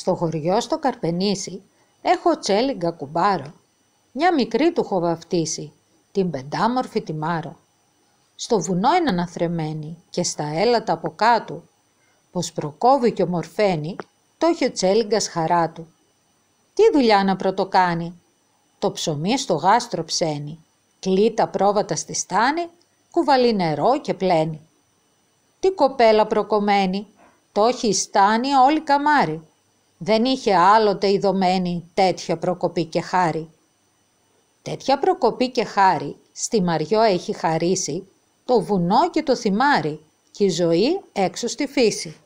Στο χωριό στο Καρπενήσι έχω τσέλιγκα κουμπάρο. Μια μικρή του έχω βαφτίσει, την πεντάμορφη τιμάρο. Στο βουνό είναι αναθρεμένη και στα έλατα από κάτω. Πως προκόβει και ομορφαίνει, το έχει ο τσέλιγκας χαρά του. Τι δουλειά να πρωτοκάνει. Το ψωμί στο γάστρο ψένει, κλεί τα πρόβατα στη στάνη, κουβαλεί νερό και πλένει. Τι κοπέλα προκομμένη, το έχει η στάνη όλη καμάρι. Δεν είχε άλλοτε ειδωμένη τέτοια προκοπή και χάρη. Τέτοια προκοπή και χάρη στη Μαριό έχει χαρίσει το βουνό και το θυμάρι και η ζωή έξω στη φύση.